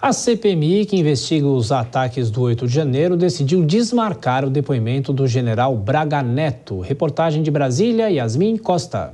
A CPMI, que investiga os ataques do 8 de janeiro, decidiu desmarcar o depoimento do general Braga Neto. Reportagem de Brasília, Yasmin Costa.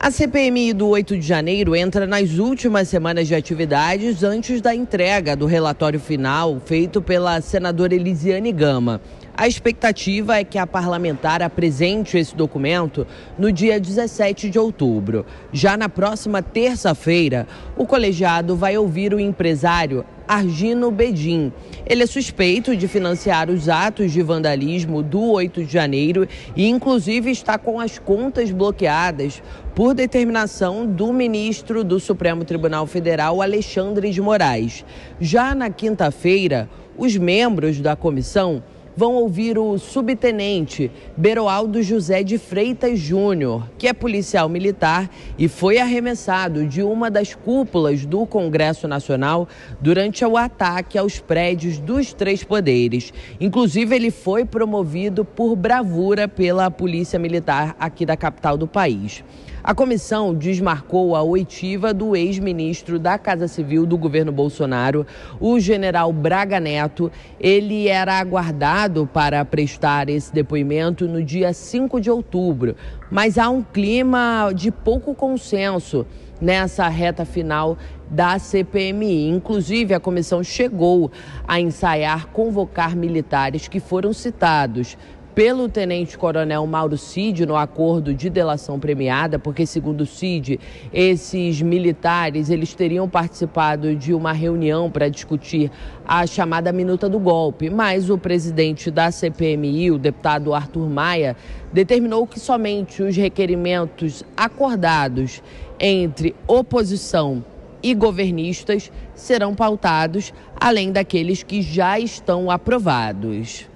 A CPMI do 8 de janeiro entra nas últimas semanas de atividades antes da entrega do relatório final feito pela senadora Elisiane Gama. A expectativa é que a parlamentar apresente esse documento no dia 17 de outubro. Já na próxima terça-feira, o colegiado vai ouvir o empresário Argino Bedin. Ele é suspeito de financiar os atos de vandalismo do 8 de janeiro e, inclusive, está com as contas bloqueadas por determinação do ministro do Supremo Tribunal Federal, Alexandre de Moraes. Já na quinta-feira, os membros da comissão vão ouvir o subtenente Beroaldo José de Freitas Júnior, que é policial militar e foi arremessado de uma das cúpulas do Congresso Nacional durante o ataque aos prédios dos três poderes. Inclusive, ele foi promovido por bravura pela Polícia Militar aqui da capital do país. A comissão desmarcou a oitiva do ex-ministro da Casa Civil do governo Bolsonaro, o general Braga Neto. Ele era aguardado para prestar esse depoimento no dia 5 de outubro, mas há um clima de pouco consenso nessa reta final da CPMI. Inclusive, a comissão chegou a ensaiar convocar militares que foram citados pelo tenente-coronel Mauro Cid no acordo de delação premiada, porque segundo o Cid, esses militares, eles teriam participado de uma reunião para discutir a chamada minuta do golpe, mas o presidente da CPMI, o deputado Arthur Maia, determinou que somente os requerimentos acordados entre oposição e governistas serão pautados, além daqueles que já estão aprovados.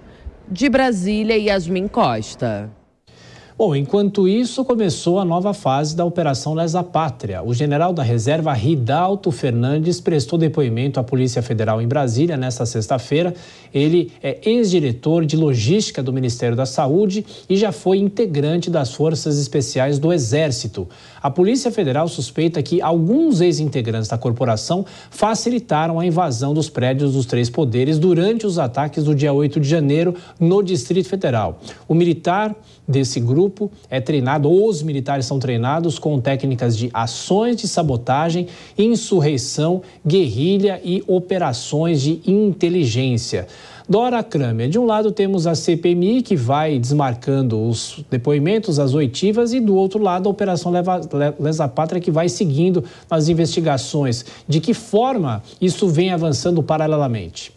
De Brasília, Yasmin Costa. Bom, enquanto isso, começou a nova fase da Operação Lesa Pátria. O general da reserva Ridalto Fernandes prestou depoimento à Polícia Federal em Brasília nesta sexta-feira. Ele é ex-diretor de logística do Ministério da Saúde e já foi integrante das Forças Especiais do Exército. A Polícia Federal suspeita que alguns ex-integrantes da corporação facilitaram a invasão dos prédios dos três poderes durante os ataques do dia 8 de janeiro no Distrito Federal. O militar desse grupo grupo é treinado, ou os militares são treinados com técnicas de ações de sabotagem, insurreição, guerrilha e operações de inteligência. Dora Kramer. De um lado temos a CPMI que vai desmarcando os depoimentos, as oitivas, e do outro lado a Operação Leva Lesa Pátria que vai seguindo as investigações. De que forma isso vem avançando paralelamente?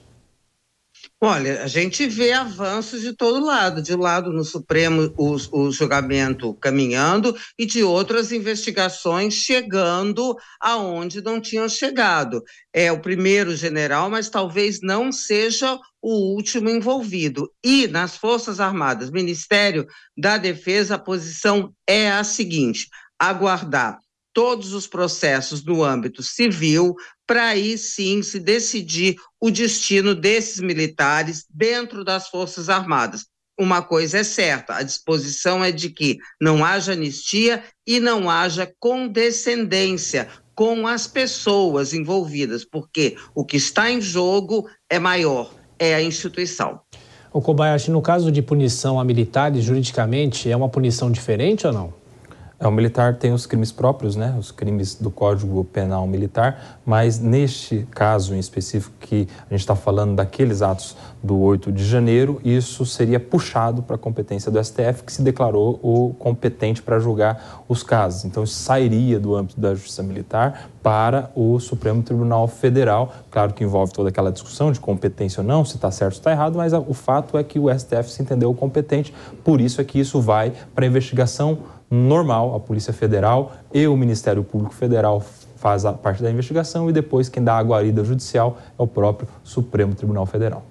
Olha, a gente vê avanços de todo lado. De um lado, no Supremo, o, o, julgamento caminhando, e de outro, as investigações chegando aonde não tinham chegado. É o primeiro general, mas talvez não seja o último envolvido. E nas Forças Armadas, Ministério da Defesa, a posição é a seguinte: aguardar todos os processos no âmbito civil, para aí sim se decidir o destino desses militares dentro das Forças Armadas. Uma coisa é certa: a disposição é de que não haja anistia e não haja condescendência com as pessoas envolvidas, porque o que está em jogo é maior, é a instituição. O Kobayashi, no caso de punição a militares, juridicamente, é uma punição diferente ou não? É, o militar tem os crimes próprios, né, os crimes do Código Penal Militar, mas neste caso em específico que a gente está falando daqueles atos do 8 de janeiro, isso seria puxado para a competência do STF, que se declarou o competente para julgar os casos. Então, isso sairia do âmbito da Justiça Militar para o Supremo Tribunal Federal. Claro que envolve toda aquela discussão de competência ou não, se está certo ou está errado, mas ah, o fato é que o STF se entendeu competente, por isso é que isso vai para a investigação normal, a Polícia Federal e o Ministério Público Federal faz a parte da investigação e depois quem dá a guarida judicial é o próprio Supremo Tribunal Federal.